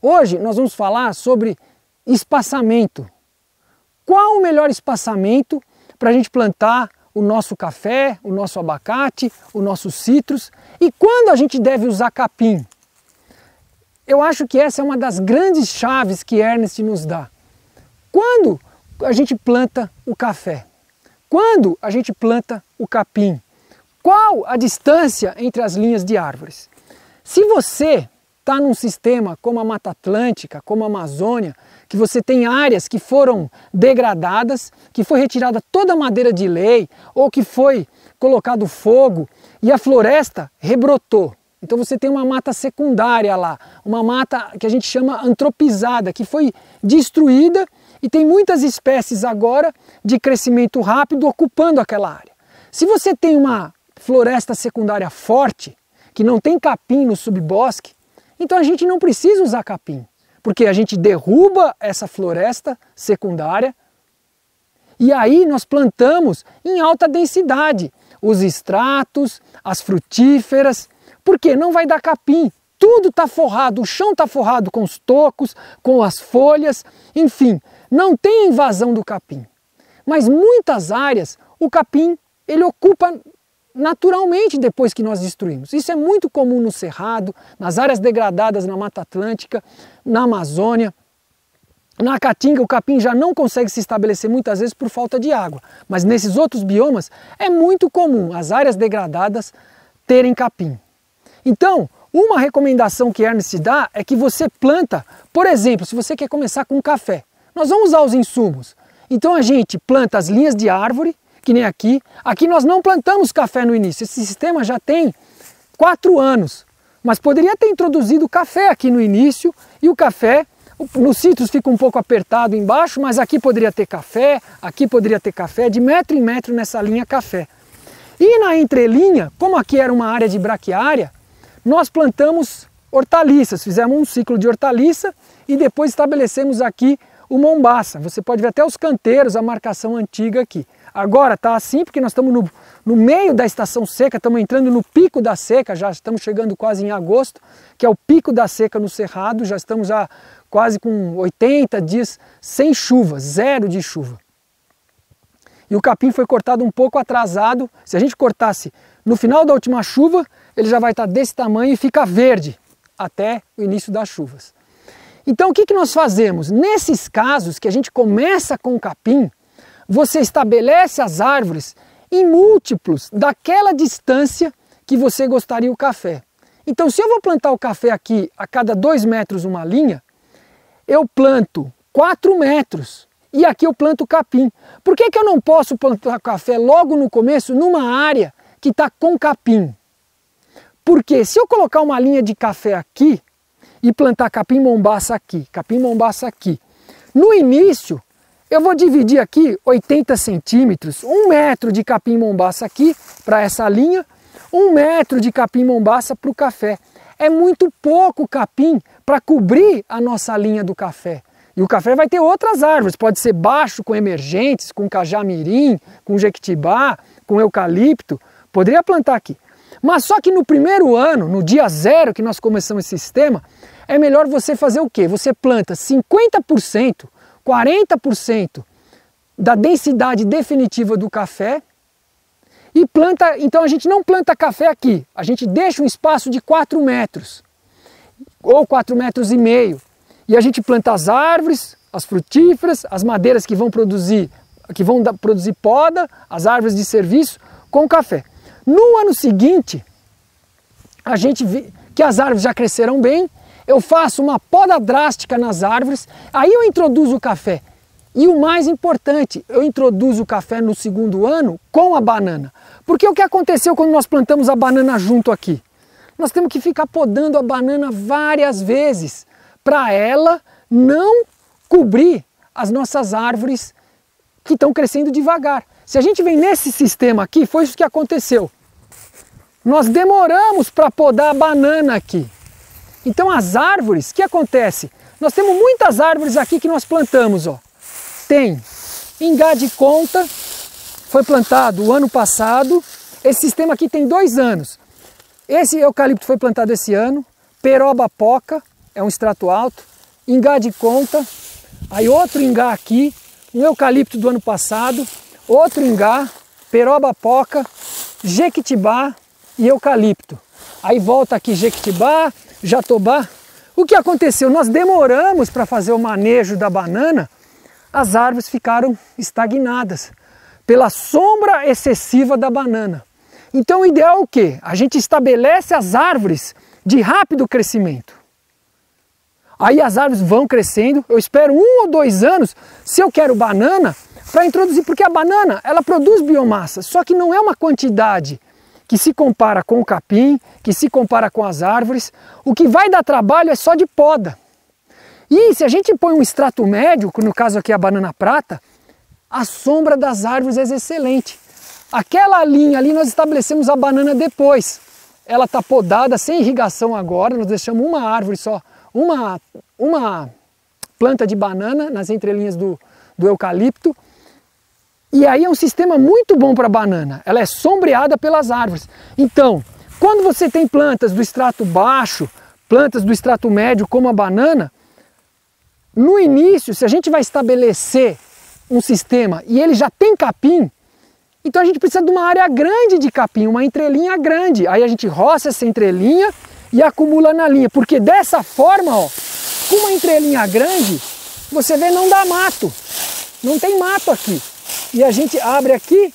Hoje nós vamos falar sobre espaçamento. Qual o melhor espaçamento para a gente plantar o nosso café, o nosso abacate, o nosso citros e quando a gente deve usar capim? Eu acho que essa é uma das grandes chaves que Ernest nos dá. Quando a gente planta o café? Quando a gente planta o capim? Qual a distância entre as linhas de árvores? Se você está num sistema como a Mata Atlântica, como a Amazônia, que você tem áreas que foram degradadas, que foi retirada toda a madeira de lei ou que foi colocado fogo e a floresta rebrotou. Então você tem uma mata secundária lá, uma mata que a gente chama antropizada, que foi destruída e tem muitas espécies agora de crescimento rápido ocupando aquela área. Se você tem uma floresta secundária forte, que não tem capim no subbosque, então a gente não precisa usar capim, porque a gente derruba essa floresta secundária e aí nós plantamos em alta densidade os extratos, as frutíferas, porque não vai dar capim. Tudo está forrado, o chão está forrado com os tocos, com as folhas, enfim, não tem invasão do capim. Mas muitas áreas o capim ele ocupa naturalmente depois que nós destruímos. Isso é muito comum no Cerrado, nas áreas degradadas na Mata Atlântica, na Amazônia. Na Caatinga, o capim já não consegue se estabelecer muitas vezes por falta de água, mas nesses outros biomas é muito comum as áreas degradadas terem capim. Então, uma recomendação que Ernest dá é que você planta, por exemplo, se você quer começar com café, nós vamos usar os insumos. Então a gente planta as linhas de árvore, que nem aqui. Aqui nós não plantamos café no início. Esse sistema já tem quatro anos, mas poderia ter introduzido café aqui no início e o café nos sítios fica um pouco apertado embaixo, mas aqui poderia ter café, aqui poderia ter café, de metro em metro nessa linha café. E na entrelinha, como aqui era uma área de braquiária, nós plantamos hortaliças, fizemos um ciclo de hortaliça e depois estabelecemos aqui o Mombaça. Você pode ver até os canteiros, a marcação antiga aqui. Agora está assim porque nós estamos no, no meio da estação seca, estamos entrando no pico da seca, já estamos chegando quase em agosto, que é o pico da seca no Cerrado, já estamos há quase com 80 dias sem chuva, zero de chuva. E o capim foi cortado um pouco atrasado, se a gente cortasse no final da última chuva, ele já vai estar tá desse tamanho e fica verde até o início das chuvas. Então o que, que nós fazemos? Nesses casos que a gente começa com o capim, você estabelece as árvores em múltiplos daquela distância que você gostaria o café. Então, se eu vou plantar o café aqui a cada dois metros uma linha, eu planto 4 metros e aqui eu planto capim. Por que, que eu não posso plantar café logo no começo numa área que está com capim? Porque se eu colocar uma linha de café aqui e plantar capim mombaça aqui, capim mombaça aqui, no início eu vou dividir aqui 80 centímetros, um metro de capim mombaça aqui para essa linha, um metro de capim mombaça para o café. É muito pouco capim para cobrir a nossa linha do café. E o café vai ter outras árvores, pode ser baixo com emergentes, com cajamirim, com jequitibá, com eucalipto. Poderia plantar aqui. Mas só que no primeiro ano, no dia zero que nós começamos esse sistema, é melhor você fazer o quê? Você planta 50% 40% da densidade definitiva do café e planta, então a gente não planta café aqui, a gente deixa um espaço de 4 metros ou 4 metros e meio e a gente planta as árvores, as frutíferas, as madeiras que vão produzir, que vão produzir poda, as árvores de serviço com café. No ano seguinte, a gente vê que as árvores já cresceram bem eu faço uma poda drástica nas árvores, aí eu introduzo o café. E o mais importante, eu introduzo o café no segundo ano com a banana. Porque o que aconteceu quando nós plantamos a banana junto aqui? Nós temos que ficar podando a banana várias vezes para ela não cobrir as nossas árvores que estão crescendo devagar. Se a gente vem nesse sistema aqui, foi isso que aconteceu. Nós demoramos para podar a banana aqui. Então as árvores, o que acontece? Nós temos muitas árvores aqui que nós plantamos. Ó. Tem engá de conta, foi plantado o ano passado. Esse sistema aqui tem dois anos. Esse eucalipto foi plantado esse ano. Peroba poca, é um extrato alto. Engá de conta. Aí outro engá aqui, um eucalipto do ano passado. Outro engá, peroba poca, jequitibá e eucalipto. Aí volta aqui jequitibá, Jatobá, o que aconteceu? Nós demoramos para fazer o manejo da banana, as árvores ficaram estagnadas pela sombra excessiva da banana. Então o ideal é o quê? A gente estabelece as árvores de rápido crescimento. Aí as árvores vão crescendo, eu espero um ou dois anos, se eu quero banana, para introduzir, porque a banana ela produz biomassa, só que não é uma quantidade que se compara com o capim, que se compara com as árvores. O que vai dar trabalho é só de poda. E se a gente põe um extrato médio, no caso aqui é a banana prata, a sombra das árvores é excelente. Aquela linha ali nós estabelecemos a banana depois. Ela está podada, sem irrigação agora, nós deixamos uma árvore só, uma, uma planta de banana nas entrelinhas do, do eucalipto e aí é um sistema muito bom para banana. Ela é sombreada pelas árvores. Então, quando você tem plantas do extrato baixo, plantas do extrato médio como a banana, no início, se a gente vai estabelecer um sistema e ele já tem capim, então a gente precisa de uma área grande de capim, uma entrelinha grande. Aí a gente roça essa entrelinha e acumula na linha, porque dessa forma, ó, com uma entrelinha grande, você vê não dá mato. Não tem mato aqui. E a gente abre aqui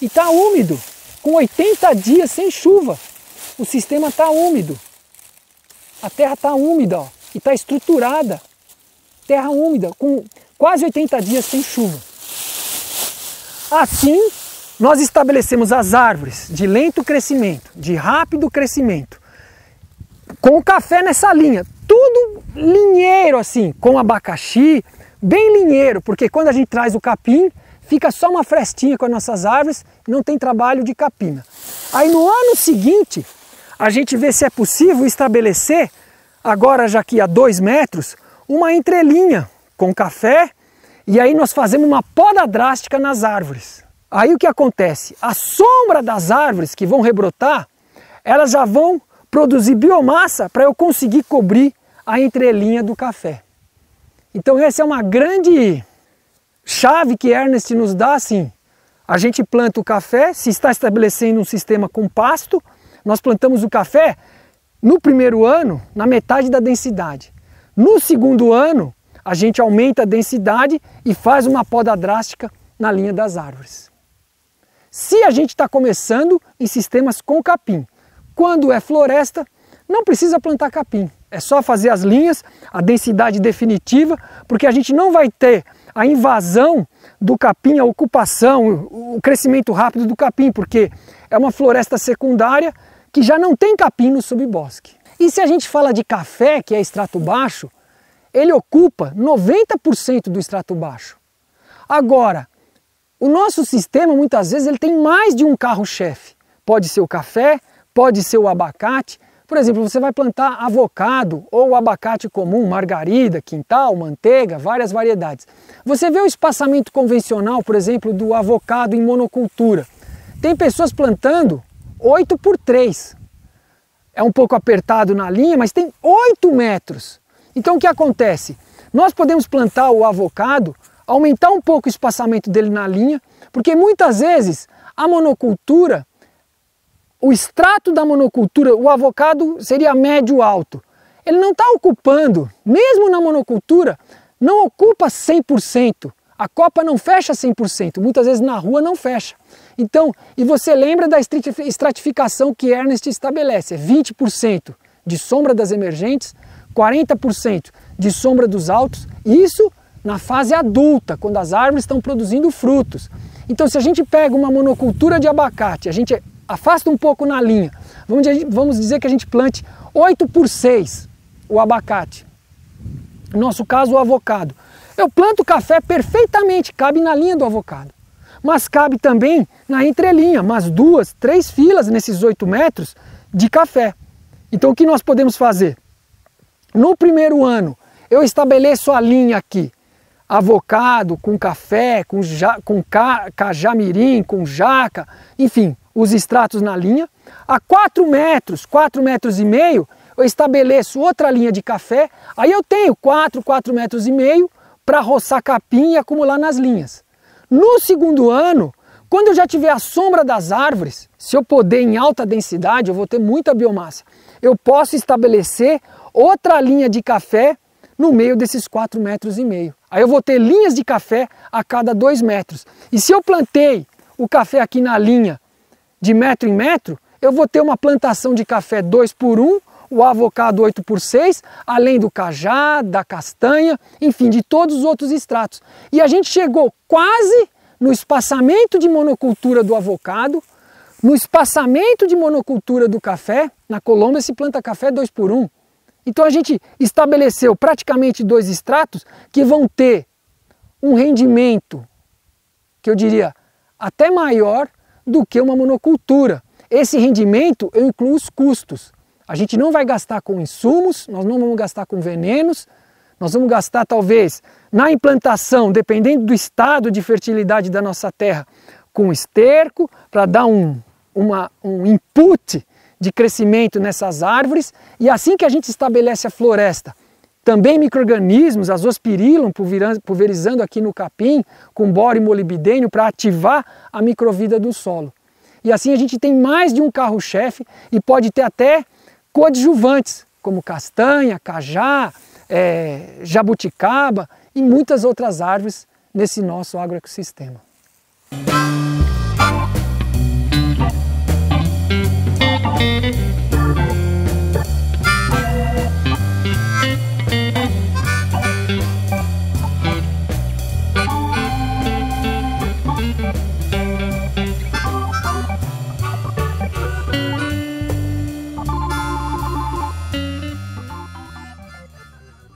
e está úmido, com 80 dias sem chuva. O sistema está úmido. A terra está úmida ó, e está estruturada. Terra úmida, com quase 80 dias sem chuva. Assim, nós estabelecemos as árvores de lento crescimento, de rápido crescimento, com o café nessa linha, tudo linheiro assim, com abacaxi, bem linheiro, porque quando a gente traz o capim, fica só uma frestinha com as nossas árvores, não tem trabalho de capina. Aí no ano seguinte, a gente vê se é possível estabelecer, agora já que a dois metros, uma entrelinha com café e aí nós fazemos uma poda drástica nas árvores. Aí o que acontece? A sombra das árvores que vão rebrotar, elas já vão produzir biomassa para eu conseguir cobrir a entrelinha do café. Então essa é uma grande chave que Ernest nos dá assim: a gente planta o café, se está estabelecendo um sistema com pasto, nós plantamos o café no primeiro ano na metade da densidade. No segundo ano, a gente aumenta a densidade e faz uma poda drástica na linha das árvores. Se a gente está começando em sistemas com capim, quando é floresta, não precisa plantar capim. É só fazer as linhas, a densidade definitiva, porque a gente não vai ter a invasão do capim, a ocupação, o crescimento rápido do capim, porque é uma floresta secundária que já não tem capim no subbosque. E se a gente fala de café, que é extrato baixo, ele ocupa 90% do extrato baixo. Agora, o nosso sistema muitas vezes ele tem mais de um carro-chefe. Pode ser o café, pode ser o abacate, por exemplo, você vai plantar avocado ou abacate comum, margarida, quintal, manteiga, várias variedades. Você vê o espaçamento convencional, por exemplo, do avocado em monocultura. Tem pessoas plantando 8 por 3. É um pouco apertado na linha, mas tem 8 metros. Então o que acontece? Nós podemos plantar o avocado, aumentar um pouco o espaçamento dele na linha, porque muitas vezes a monocultura o extrato da monocultura, o avocado seria médio alto. Ele não está ocupando, mesmo na monocultura, não ocupa 100%. A copa não fecha 100%, muitas vezes na rua não fecha. Então, e você lembra da estratificação que Ernest estabelece, é 20% de sombra das emergentes, 40% de sombra dos altos, isso na fase adulta, quando as árvores estão produzindo frutos. Então, se a gente pega uma monocultura de abacate, a gente é afasta um pouco na linha. Vamos, vamos dizer que a gente plante 8 por 6 o abacate. No nosso caso, o avocado. Eu planto café perfeitamente, cabe na linha do avocado. Mas cabe também na entrelinha, mais duas, três filas nesses 8 metros de café. Então o que nós podemos fazer? No primeiro ano, eu estabeleço a linha aqui. Avocado, com café, com, ja, com ca, cajamirim, com jaca, enfim, os extratos na linha. A 4 metros, 4 metros e meio, eu estabeleço outra linha de café. Aí eu tenho 4, 4 metros e meio para roçar capim e acumular nas linhas. No segundo ano, quando eu já tiver a sombra das árvores, se eu puder em alta densidade, eu vou ter muita biomassa. Eu posso estabelecer outra linha de café no meio desses 4 metros e meio. Aí eu vou ter linhas de café a cada 2 metros. E se eu plantei o café aqui na linha de metro em metro, eu vou ter uma plantação de café 2 por 1, o avocado 8 por 6, além do cajá, da castanha, enfim, de todos os outros extratos. E a gente chegou quase no espaçamento de monocultura do avocado, no espaçamento de monocultura do café, na Colômbia se planta café 2 por 1. Então a gente estabeleceu praticamente dois extratos que vão ter um rendimento que eu diria até maior do que uma monocultura. Esse rendimento eu incluo os custos. A gente não vai gastar com insumos, nós não vamos gastar com venenos, nós vamos gastar talvez na implantação, dependendo do estado de fertilidade da nossa terra, com esterco para dar um, uma, um input de crescimento nessas árvores. E assim que a gente estabelece a floresta, também micro-organismos, as pulverizando aqui no capim, com boro e molibdênio, para ativar a microvida do solo. E assim a gente tem mais de um carro-chefe e pode ter até coadjuvantes, como castanha, cajá, é, jabuticaba e muitas outras árvores nesse nosso agroecossistema.